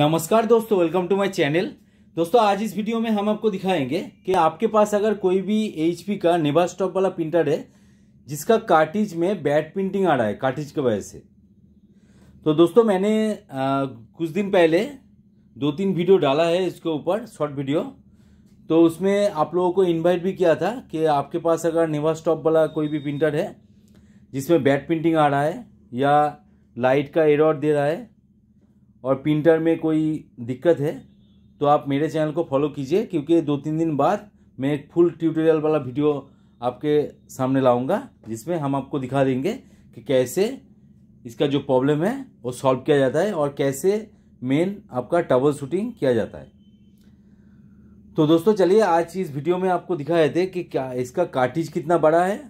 नमस्कार दोस्तों welcome to my channel दोस्तों आज इस वीडियो में हम आपको दिखाएंगे कि आपके पास अगर कोई भी एच का नेवा स्टॉप वाला प्रिंटर है जिसका कार्टिज में बैड प्रिंटिंग आ रहा है कार्टिज की वजह से तो दोस्तों मैंने आ, कुछ दिन पहले दो तीन वीडियो डाला है इसके ऊपर शॉर्ट वीडियो तो उसमें आप लोगों को इन्वाइट भी किया था कि आपके पास अगर नेवा स्टॉप वाला कोई भी प्रिंटर है जिसमें बैड प्रिंटिंग आ रहा है या लाइट का एरर दे रहा है और प्रिंटर में कोई दिक्कत है तो आप मेरे चैनल को फॉलो कीजिए क्योंकि दो तीन दिन बाद मैं एक फुल ट्यूटोरियल वाला वीडियो आपके सामने लाऊंगा जिसमें हम आपको दिखा देंगे कि कैसे इसका जो प्रॉब्लम है वो सॉल्व किया जाता है और कैसे मेन आपका टबल शूटिंग किया जाता है तो दोस्तों चलिए आज इस वीडियो में आपको दिखाए थे कि क्या इसका कार्टिज कितना बड़ा है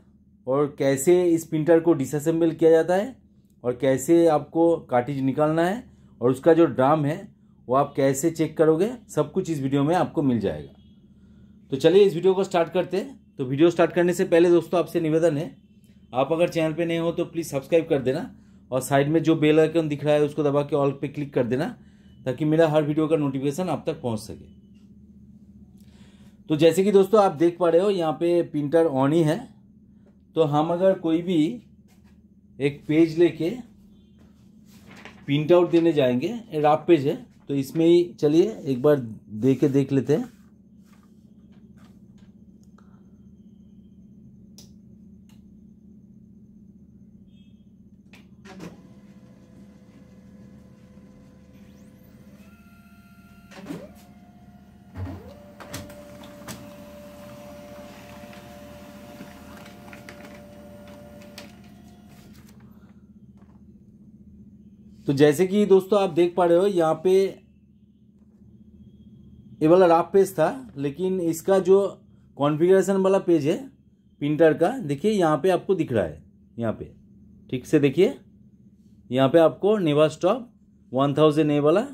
और कैसे इस प्रिंटर को डिसअसेंबल किया जाता है और कैसे आपको कार्टिज निकालना है और उसका जो ड्राम है वो आप कैसे चेक करोगे सब कुछ इस वीडियो में आपको मिल जाएगा तो चलिए इस वीडियो को स्टार्ट करते हैं तो वीडियो स्टार्ट करने से पहले दोस्तों आपसे निवेदन है आप अगर चैनल पे नए हो तो प्लीज़ सब्सक्राइब कर देना और साइड में जो बेल आइकन दिख रहा है उसको दबा के ऑल पे क्लिक कर देना ताकि मेरा हर वीडियो का नोटिफिकेशन आप तक पहुंच सके तो जैसे कि दोस्तों आप देख पा रहे हो यहाँ पे प्रिंटर ऑन ही है तो हम अगर कोई भी एक पेज लेके प्रिंट आउट देने जाएंगे राफ पेज है तो इसमें ही चलिए एक बार दे के देख लेते हैं तो जैसे कि दोस्तों आप देख पा रहे हो यहाँ पे ये वाला राफ पेज था लेकिन इसका जो कॉन्फ़िगरेशन वाला पेज है प्रिंटर का देखिए यहाँ पे आपको दिख रहा है यहाँ पे ठीक से देखिए यहाँ पे आपको never stop one thousand A वाला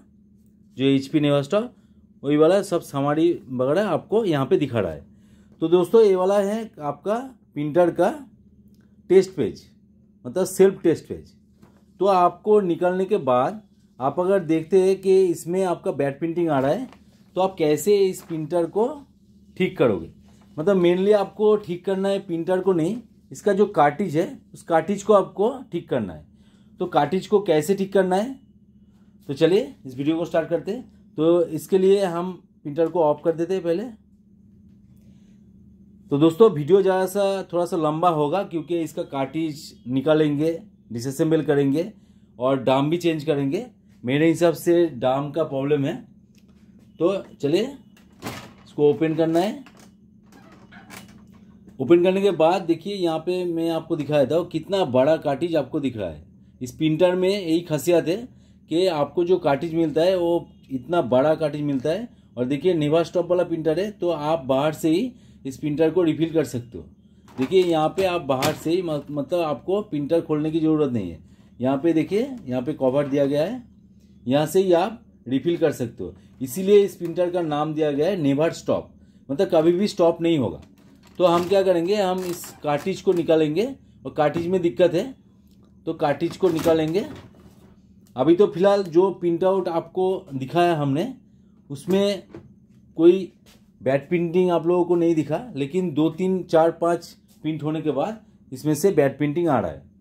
जो एच पी नेवा स्टॉप वही वाला सब सामारी वगैरह आपको यहाँ पे दिखा रहा है तो दोस्तों ये वाला है आपका प्रिंटर का टेस्ट पेज मतलब सेल्फ टेस्ट पेज तो आपको निकालने के बाद आप अगर देखते हैं कि इसमें आपका बैड प्रिंटिंग आ रहा है तो आप कैसे इस प्रिंटर को ठीक करोगे मतलब मेनली आपको ठीक करना है प्रिंटर को नहीं इसका जो कार्टिज है उस कार्टिज को आपको ठीक करना है तो कार्टिज को कैसे ठीक करना है तो चलिए इस वीडियो को स्टार्ट करते हैं तो इसके लिए हम प्रिंटर को ऑफ कर देते हैं पहले तो दोस्तों वीडियो ज़्यादा सा थोड़ा सा लंबा होगा क्योंकि इसका कार्टिज निकालेंगे डिसम्बल करेंगे और डाम भी चेंज करेंगे मेरे हिसाब से डाम का प्रॉब्लम है तो चलिए इसको ओपन करना है ओपन करने के बाद देखिए यहाँ पे मैं आपको दिखाया था कितना बड़ा काटिज आपको दिख रहा है इस प्रिंटर में यही खासियत है कि आपको जो काटिज मिलता है वो इतना बड़ा काटिज मिलता है और देखिए निवास स्टॉप वाला प्रिंटर है तो आप बाहर से ही इस प्रिंटर को रिफिल कर सकते हो देखिए यहाँ पे आप बाहर से ही मतलब आपको प्रिंटर खोलने की ज़रूरत नहीं है यहाँ पे देखिए यहाँ पे कवर दिया गया है यहाँ से ही आप रिफिल कर सकते हो इसीलिए इस प्रिंटर का नाम दिया गया है नेवर स्टॉप मतलब कभी भी स्टॉप नहीं होगा तो हम क्या करेंगे हम इस कार्टिज को निकालेंगे और कार्टिज में दिक्कत है तो कार्टिज को निकालेंगे अभी तो फिलहाल जो प्रिंट आउट आपको दिखाया हमने उसमें कोई बैड प्रिंटिंग आप लोगों को नहीं दिखा लेकिन दो तीन चार पाँच पिंट होने के बाद इसमें से बैड पिंटिंग आ रहा है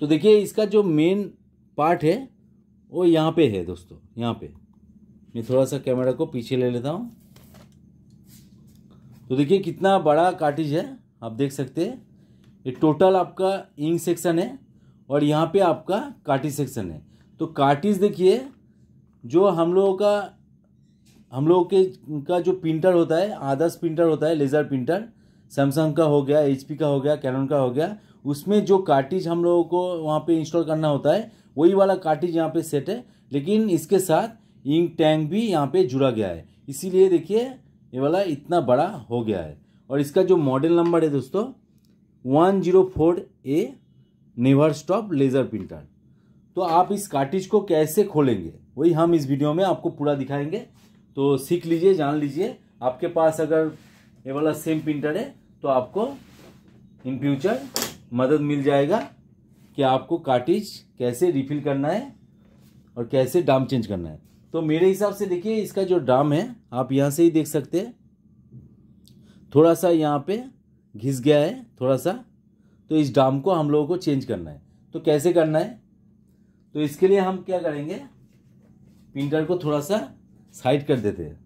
तो देखिए इसका जो मेन पार्ट है वो यहाँ पे है दोस्तों यहाँ पे मैं थोड़ा सा कैमरा को पीछे ले लेता हूँ तो देखिए कितना बड़ा कार्टिज है आप देख सकते हैं ये टोटल आपका इंक सेक्शन है और यहाँ पे आपका कार्टिज सेक्शन है तो कार्टिज देखिए जो हम लोगों का हम लोगों के का जो प्रिंटर होता है आदर्श प्रिंटर होता है लेज़र प्रिंटर सैमसंग का हो गया एच का हो गया कैनन का हो गया उसमें जो कार्टिज हम लोगों को वहाँ पे इंस्टॉल करना होता है वही वाला कार्टिज यहाँ पे सेट है लेकिन इसके साथ इंक टैंक भी यहाँ पे जुड़ा गया है इसीलिए देखिए ये वाला इतना बड़ा हो गया है और इसका जो मॉडल नंबर है दोस्तों one zero four A never stop laser printer तो आप इस कार्टिज को कैसे खोलेंगे वही हम इस वीडियो में आपको पूरा दिखाएंगे तो सीख लीजिए जान लीजिए आपके पास अगर ये वाला सेम प्रिंटर है तो आपको इन फ्यूचर मदद मिल जाएगा कि आपको कार्टिज कैसे रिफिल करना है और कैसे डाम चेंज करना है तो मेरे हिसाब से देखिए इसका जो डाम है आप यहाँ से ही देख सकते हैं थोड़ा सा यहाँ पे घिस गया है थोड़ा सा तो इस डाम को हम लोगों को चेंज करना है तो कैसे करना है तो इसके लिए हम क्या करेंगे प्रिंटर को थोड़ा सा साइड कर देते हैं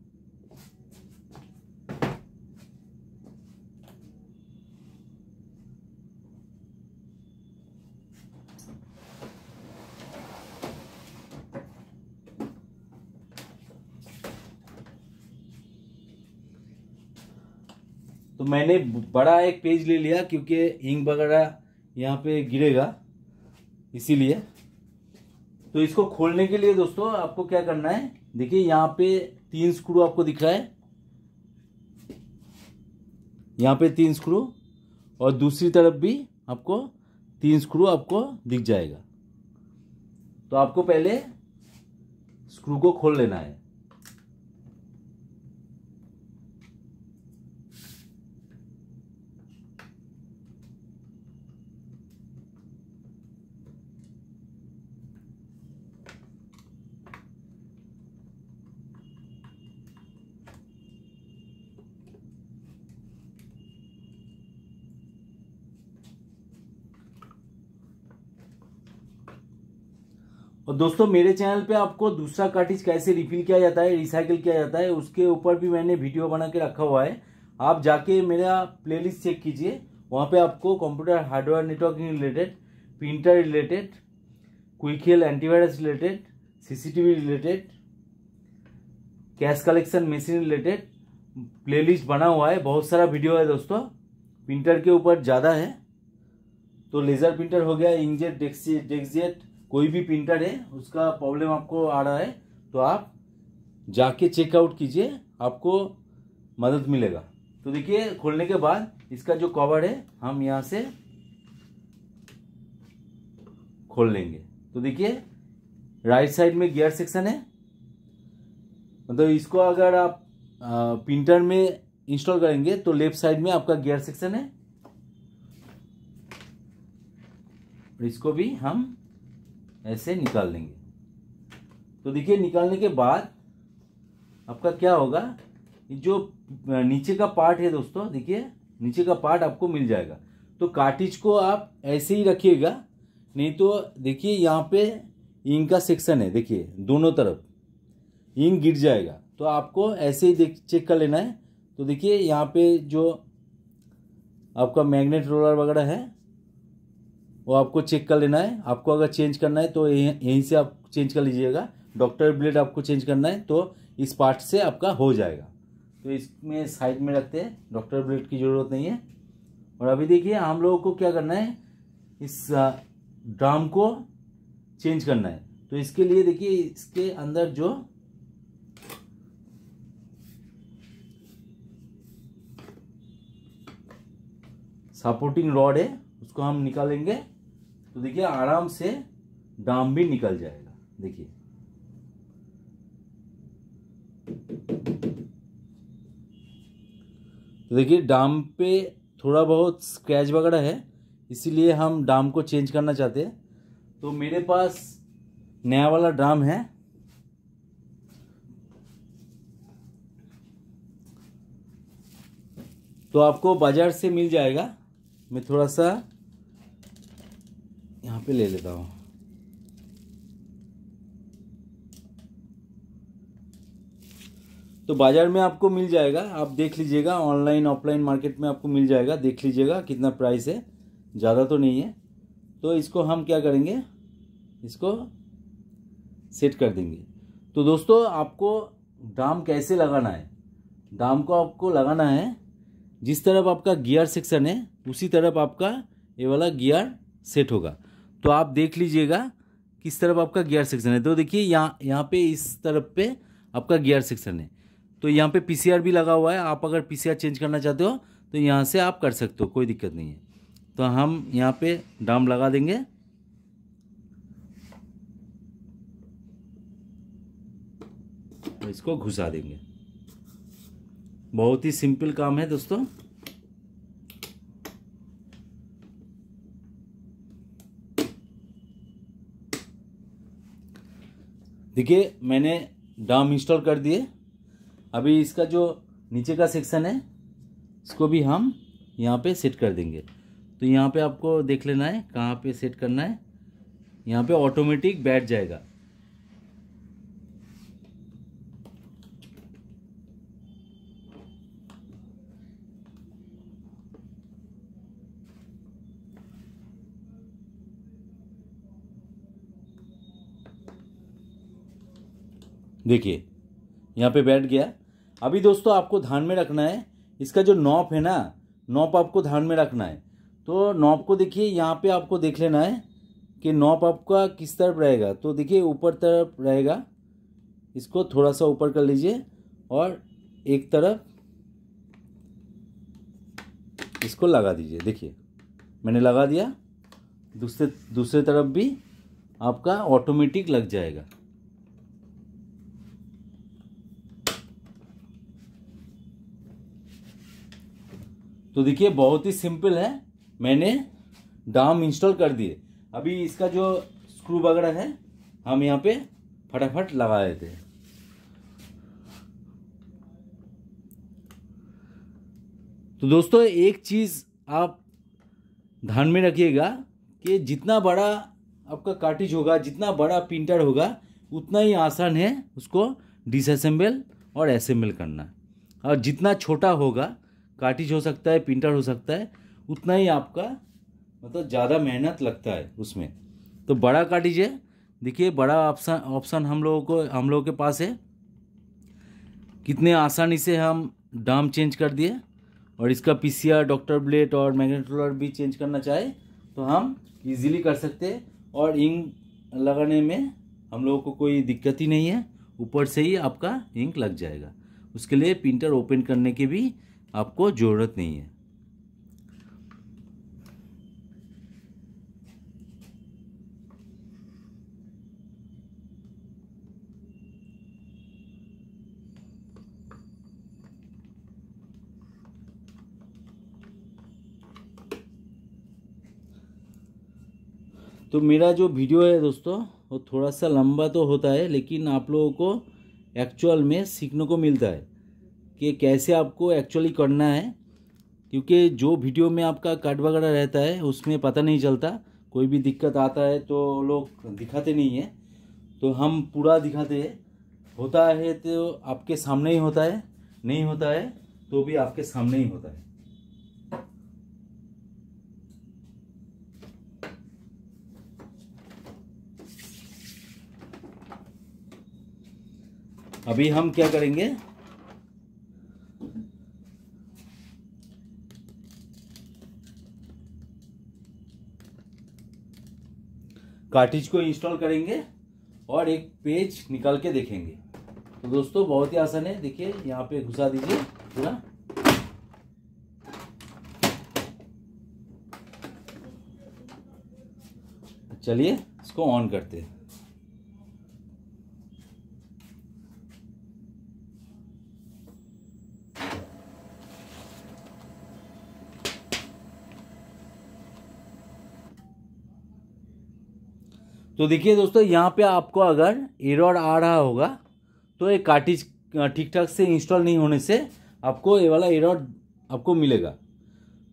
तो मैंने बड़ा एक पेज ले लिया क्योंकि इंक वगैरह यहाँ पे गिरेगा इसीलिए तो इसको खोलने के लिए दोस्तों आपको क्या करना है देखिए यहाँ पे तीन स्क्रू आपको दिख रहा है यहाँ पे तीन स्क्रू और दूसरी तरफ भी आपको तीन स्क्रू आपको दिख जाएगा तो आपको पहले स्क्रू को खोल लेना है और दोस्तों मेरे चैनल पे आपको दूसरा कार्टिज कैसे रिफिल किया जाता है रिसाइकिल किया जाता है उसके ऊपर भी मैंने वीडियो बना के रखा हुआ है आप जाके मेरा प्लेलिस्ट चेक कीजिए वहाँ पे आपको computer hardware networking related printer related Quick Heal antivirus related CCTV related cash collection machine related playlist बना हुआ है बहुत सारा वीडियो है दोस्तों प्रिंटर के ऊपर ज़्यादा है तो लेज़र प्रिंटर हो गया इंकजेट डेक्सी डेक्सजेट कोई भी प्रिंटर है उसका प्रॉब्लम आपको आ रहा है तो आप जाके चेकआउट कीजिए आपको मदद मिलेगा तो देखिए खोलने के बाद इसका जो कवर है हम यहाँ से खोल लेंगे तो देखिए राइट साइड में गियर सेक्शन है मतलब तो इसको अगर आप प्रिंटर में इंस्टॉल करेंगे तो लेफ्ट साइड में आपका गियर सेक्शन है इसको भी हम ऐसे निकाल लेंगे तो देखिए निकालने के बाद आपका क्या होगा जो नीचे का पार्ट है दोस्तों देखिए नीचे का पार्ट आपको मिल जाएगा तो काटिज को आप ऐसे ही रखिएगा नहीं तो देखिए यहाँ पे इंक का सेक्शन है देखिए दोनों तरफ इंक गिर जाएगा तो आपको ऐसे ही देख चेक कर लेना है तो देखिए यहाँ पे जो आपका मैग्नेट रोलर वगैरह है वो आपको चेक कर लेना है आपको अगर चेंज करना है तो यहीं से आप चेंज कर लीजिएगा डॉक्टर ब्लेड आपको चेंज करना है तो इस पार्ट से आपका हो जाएगा तो इसमें साइड में रखते हैं डॉक्टर ब्लेड की ज़रूरत नहीं है और अभी देखिए हम लोगों को क्या करना है इस ड्राम को चेंज करना है तो इसके लिए देखिए इसके अंदर जो सपोर्टिंग रॉड है उसको हम निकालेंगे तो देखिए आराम से डाम भी निकल जाएगा देखिए तो देखिए डाम पे थोड़ा बहुत स्क्रैच वगैरह है इसीलिए हम डाम को चेंज करना चाहते हैं तो मेरे पास नया वाला ड्राम है तो आपको बाज़ार से मिल जाएगा मैं थोड़ा सा यहाँ पे ले लेता हूँ तो बाज़ार में आपको मिल जाएगा आप देख लीजिएगा ऑनलाइन ऑफलाइन मार्केट में आपको मिल जाएगा देख लीजिएगा कितना प्राइस है ज़्यादा तो नहीं है तो इसको हम क्या करेंगे इसको सेट कर देंगे तो दोस्तों आपको दाम कैसे लगाना है दाम को आपको लगाना है जिस तरफ आपका गियर सेक्शन है उसी तरफ आपका ये वाला गियर सेट होगा तो आप देख लीजिएगा किस तरफ आपका गियर सेक्शन है तो देखिए यहाँ यहाँ पे इस तरफ पे आपका गियर सेक्शन है तो यहाँ पे पीसीआर भी लगा हुआ है आप अगर पीसीआर चेंज करना चाहते हो तो यहाँ से आप कर सकते हो कोई दिक्कत नहीं है तो हम यहाँ पे डाम लगा देंगे इसको घुसा देंगे बहुत ही सिंपल काम है दोस्तों देखिए मैंने डाम इंस्टॉल कर दिए अभी इसका जो नीचे का सेक्शन है इसको भी हम यहाँ पे सेट कर देंगे तो यहाँ पे आपको देख लेना है कहाँ पे सेट करना है यहाँ पे ऑटोमेटिक बैठ जाएगा देखिए यहाँ पे बैठ गया अभी दोस्तों आपको ध्यान में रखना है इसका जो नॉप है ना नॉप आपको ध्यान में रखना है तो नॉप को देखिए यहाँ पे आपको देख लेना है कि नॉप आपका किस तरफ रहेगा तो देखिए ऊपर तरफ रहेगा इसको थोड़ा सा ऊपर कर लीजिए और एक तरफ इसको लगा दीजिए देखिए मैंने लगा दिया दूसरे दूसरे तरफ भी आपका ऑटोमेटिक लग जाएगा तो देखिए बहुत ही सिंपल है मैंने डाम इंस्टॉल कर दिए अभी इसका जो स्क्रू वगैरह है हम यहाँ पे फटाफट लगा देते हैं तो दोस्तों एक चीज़ आप ध्यान में रखिएगा कि जितना बड़ा आपका कार्टिज होगा जितना बड़ा प्रिंटर होगा उतना ही आसान है उसको डिसअसेंबल और असेंबल करना और जितना छोटा होगा काटिज हो सकता है प्रिंटर हो सकता है उतना ही आपका मतलब ज़्यादा मेहनत लगता है उसमें तो बड़ा काटिज है देखिए बड़ा ऑप्शन ऑप्शन हम लोगों को हम लोगों के पास है कितने आसानी से हम डाम चेंज कर दिए और इसका पीसीआर डॉक्टर ब्लेट और मैग्नेट्रोलर भी चेंज करना चाहे तो हम इजीली कर सकते हैं और इंक लगाने में हम लोगों को कोई दिक्कत ही नहीं है ऊपर से ही आपका इंक लग जाएगा उसके लिए प्रिंटर ओपन करने के भी आपको ज़रूरत नहीं है तो मेरा जो वीडियो है दोस्तों वो थोड़ा सा लंबा तो होता है लेकिन आप लोगों को एक्चुअल में सीखने को मिलता है कि कैसे आपको एक्चुअली करना है क्योंकि जो वीडियो में आपका कट वगैरह रहता है उसमें पता नहीं चलता कोई भी दिक्कत आता है तो लोग दिखाते नहीं है तो हम पूरा दिखाते हैं होता है तो आपके सामने ही होता है नहीं होता है तो भी आपके सामने ही होता है अभी हम क्या करेंगे कार्टिज को इंस्टॉल करेंगे और एक पेज निकाल के देखेंगे तो दोस्तों बहुत ही आसान है देखिए यहाँ पे घुसा दीजिए पूरा चलिए इसको ऑन करते हैं तो देखिए दोस्तों यहाँ पे आपको अगर एरर आ रहा होगा तो ये कार्टिज ठीक ठाक से इंस्टॉल नहीं होने से आपको ये वाला एरर आपको मिलेगा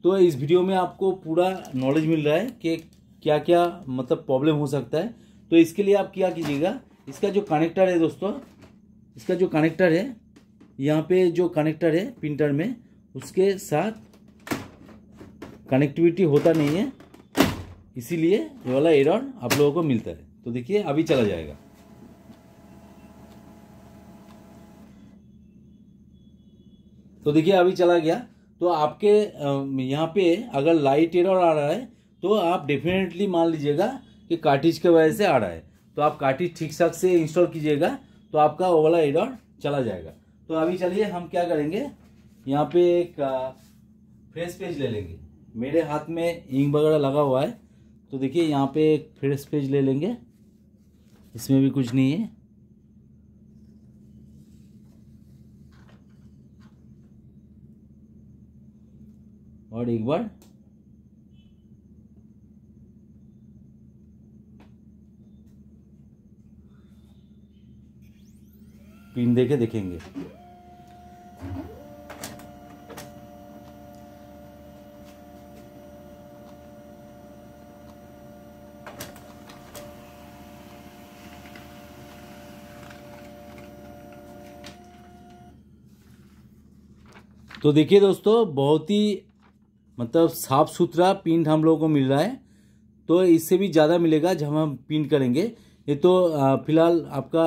तो इस वीडियो में आपको पूरा नॉलेज मिल रहा है कि क्या क्या मतलब प्रॉब्लम हो सकता है तो इसके लिए आप क्या कीजिएगा इसका जो कनेक्टर है दोस्तों इसका जो कनेक्टर है यहाँ पे जो कनेक्टर है प्रिंटर में उसके साथ कनेक्टिविटी होता नहीं है इसीलिए ये वाला एरर आप लोगों को मिलता है तो देखिए अभी चला जाएगा तो देखिए अभी चला गया तो आपके यहाँ पे अगर लाइट एरर आ रहा है तो आप डेफिनेटली मान लीजिएगा कि कार्टिज के वजह से आ रहा है तो आप कार्टिज ठीक ठाक से इंस्टॉल कीजिएगा तो आपका वो वाला एरर चला जाएगा तो अभी चलिए हम क्या करेंगे यहाँ पे एक फ्रेश पेज ले लेंगे मेरे हाथ में इंक वगैरह लगा हुआ है तो देखिए यहाँ पे फ्रेश पेज ले लेंगे इसमें भी कुछ नहीं है और एक बार पिन देखे देखेंगे तो देखिए दोस्तों बहुत ही मतलब साफ़ सुथरा प्रिंट हम लोगों को मिल रहा है तो इससे भी ज़्यादा मिलेगा जब हम प्रिंट करेंगे ये तो फिलहाल आपका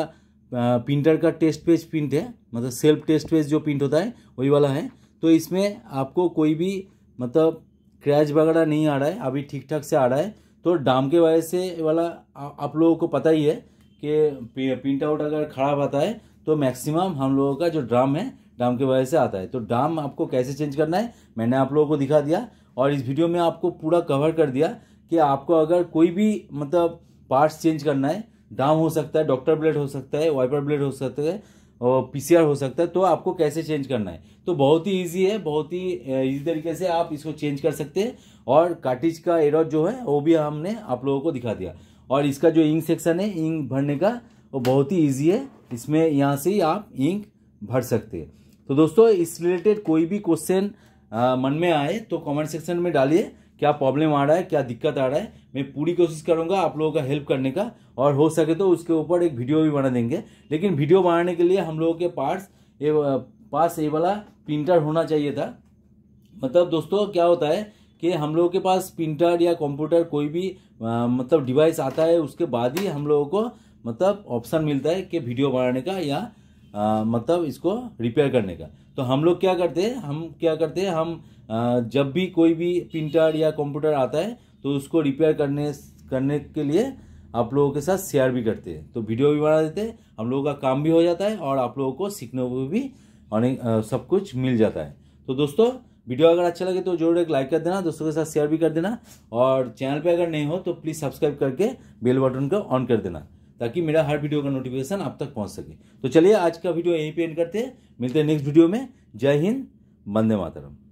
प्रिंटर का टेस्ट पेज प्रिंट है मतलब सेल्फ टेस्ट पेज जो प्रिंट होता है वही वाला है तो इसमें आपको कोई भी मतलब क्रैच वगैरह नहीं आ रहा है अभी ठीक ठाक से आ रहा है तो डाम के वजह से वाला आप लोगों को पता ही है कि प्रिंट आउट अगर खराब आता है तो मैक्सिमम हम लोगों का जो ड्राम है डाम की वजह से आता है तो डाम आपको कैसे चेंज करना है मैंने आप लोगों को दिखा दिया और इस वीडियो में आपको पूरा कवर कर दिया कि आपको अगर कोई भी मतलब पार्ट्स चेंज करना है डाम हो सकता है डॉक्टर ब्लेड हो सकता है वाइपर ब्लेड हो सकता है और पी हो सकता है तो आपको कैसे चेंज करना है तो बहुत ही इजी है बहुत ही इजी तरीके से आप इसको चेंज कर सकते हैं और काटिज का एरर जो है वो भी हमने आप लोगों को दिखा दिया और इसका जो इंक सेक्शन है इंक भरने का वो बहुत ही ईजी है इसमें यहाँ से ही आप इंक भर सकते हैं तो दोस्तों इस रिलेटेड कोई भी क्वेश्चन मन में आए तो कमेंट सेक्शन में डालिए क्या प्रॉब्लम आ रहा है क्या दिक्कत आ रहा है मैं पूरी कोशिश करूंगा आप लोगों का हेल्प करने का और हो सके तो उसके ऊपर एक वीडियो भी बना देंगे लेकिन वीडियो बनाने के लिए हम लोगों के पार्ट्स ये पास ये वाला प्रिंटर होना चाहिए था मतलब दोस्तों क्या होता है कि हम लोगों के पास प्रिंटर या कंप्यूटर कोई भी आ, मतलब डिवाइस आता है उसके बाद ही हम लोगों को मतलब ऑप्शन मिलता है कि वीडियो बनाने का या मतलब इसको रिपेयर करने का तो हम लोग क्या करते हैं हम क्या करते हैं हम आ, जब भी कोई भी प्रिंटर या कंप्यूटर आता है तो उसको रिपेयर करने करने के लिए आप लोगों के साथ शेयर भी करते हैं तो वीडियो भी बना देते हैं हम लोगों का काम भी हो जाता है और आप लोगों को सीखने को भी अनेक सब कुछ मिल जाता है तो दोस्तों वीडियो अगर अच्छा लगे तो जरूर एक लाइक कर देना दोस्तों के साथ शेयर भी कर देना और चैनल पे अगर नहीं हो तो प्लीज़ सब्सक्राइब करके बेल बटन को ऑन कर देना ताकि मेरा हर वीडियो का नोटिफिकेशन आप तक पहुंच सके तो चलिए आज का वीडियो यहीं पे एंड करते हैं मिलते हैं नेक्स्ट वीडियो में जय हिंद वंदे मातरम